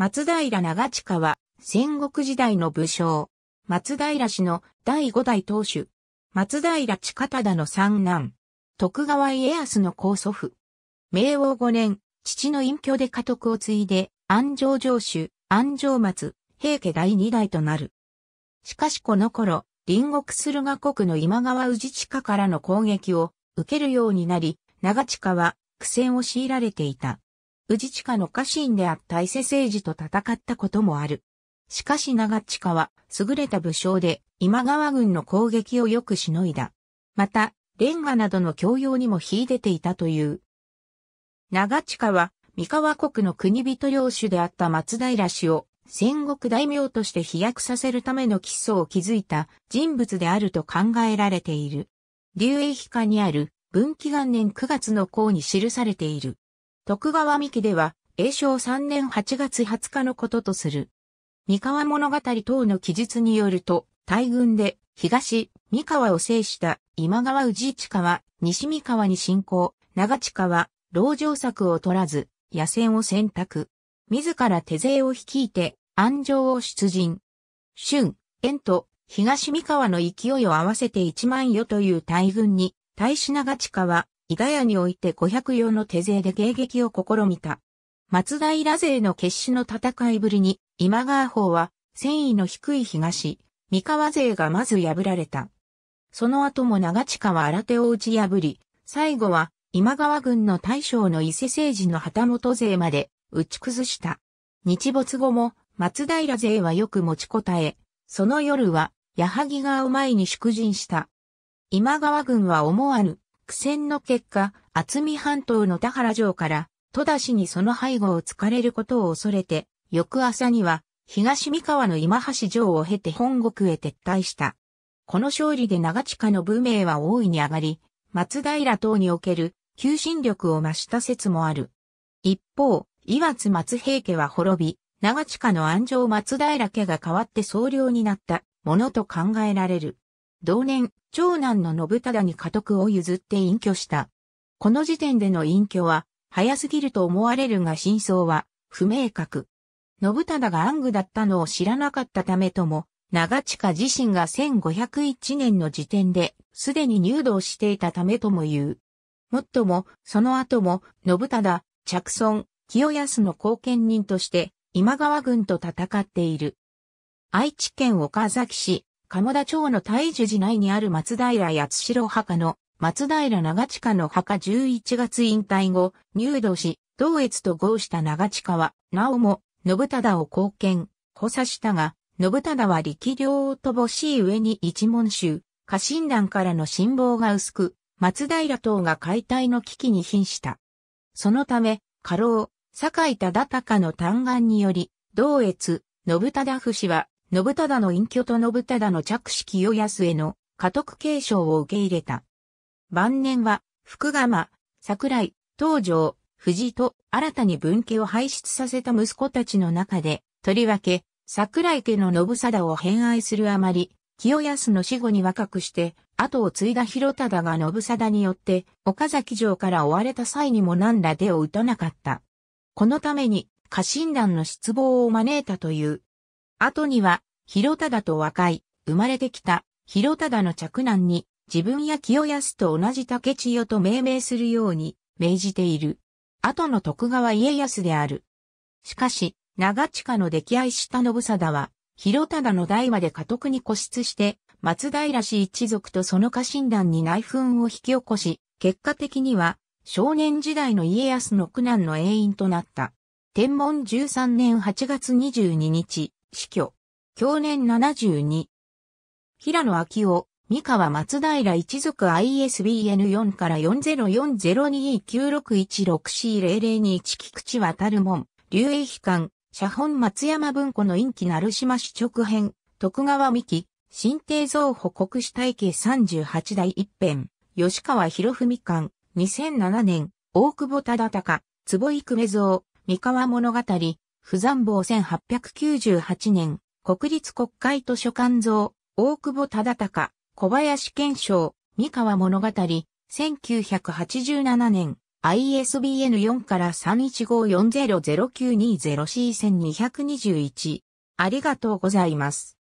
松平長近は、戦国時代の武将。松平氏の第五代当主。松平近忠の三男。徳川家康の高祖父。明王五年、父の隠居で家督を継いで、安城城主、安城松、平家第二代となる。しかしこの頃、隣国駿河国の今川氏近からの攻撃を受けるようになり、長近は苦戦を強いられていた。宇治地下の家臣であった伊勢政治と戦ったこともある。しかし長地下は優れた武将で今川軍の攻撃をよくしのいだ。また、レンガなどの教養にも秀でていたという。長地下は三河国の国人領主であった松平氏を戦国大名として飛躍させるための基礎を築いた人物であると考えられている。竜英碑下にある文紀元年9月の項に記されている。徳川三木では、永正3年8月20日のこととする。三河物語等の記述によると、大軍で東三河を制した今川氏市川、西三河に侵攻、長地川、籠城策を取らず、野戦を選択。自ら手勢を率いて、安城を出陣。春、縁と東三河の勢いを合わせて一万余という大軍に、大使長地川、伊賀屋において500用の手勢で迎撃を試みた。松平勢の決死の戦いぶりに、今川方は、戦意の低い東、三河勢がまず破られた。その後も長近は新手を打ち破り、最後は、今川軍の大将の伊勢政治の旗本勢まで、打ち崩した。日没後も、松平勢はよく持ちこたえ、その夜は、矢作川を前に祝陣した。今川軍は思わぬ苦戦の結果、厚見半島の田原城から、戸田氏にその背後を突かれることを恐れて、翌朝には、東三河の今橋城を経て本国へ撤退した。この勝利で長近の武名は大いに上がり、松平等における求心力を増した説もある。一方、岩津松平家は滅び、長近の安城松平家が代わって総領になったものと考えられる。同年、長男の信忠に家督を譲って隠居した。この時点での隠居は、早すぎると思われるが真相は、不明確。信忠が暗愚だったのを知らなかったためとも、長近自身が1501年の時点で、すでに入道していたためとも言う。もっとも、その後も、信忠、着村、清康の後見人として、今川軍と戦っている。愛知県岡崎市、鴨田町の大樹寺内にある松平八代墓の松平長近の墓11月引退後、入道し、同越と合した長近は、なおも、信忠を貢献、補佐したが、信忠は力量を乏しい上に一文集、家臣団からの辛抱が薄く、松平党が解体の危機に瀕した。そのため、過労、酒井忠隆の嘆願により、同越、信忠不死は信忠の隠居と信忠の着手清康への家督継承を受け入れた。晩年は、福釜、桜井、東条、藤井と新たに分家を輩出させた息子たちの中で、とりわけ、桜井家の信貞を偏愛するあまり、清康の死後に若くして、後を継いだ広忠が信貞によって、岡崎城から追われた際にも何ら手を打たなかった。このために、家臣団の失望を招いたという後には、広忠と和解、生まれてきた、広忠の嫡男に、自分や清康と同じ竹千代と命名するように、命じている。後の徳川家康である。しかし、長近の溺愛した信貞は、広忠の代まで家督に固執して、松平氏一族とその家臣団に内紛を引き起こし、結果的には、少年時代の家康の苦難の永遠となった。天文13年8月22日、死去。去年72。平野昭夫、三河松平一族 ISBN4 から4 0 4 0 2 9 6 1 6 c 0 0 2菊池渡る門、竜英飛館、写本松山文庫の陰気鳴島市直編、徳川美木、新帝像保国史体系38代一編、吉川博文館、2007年、大久保忠隆、坪井久米蔵、三河物語、不残坊1898年、国立国会図書館像、大久保忠敬、小林賢章、三河物語、1987年、ISBN4 から3 1 5 4 0 0 9 2 0 c 1 2 2 1ありがとうございます。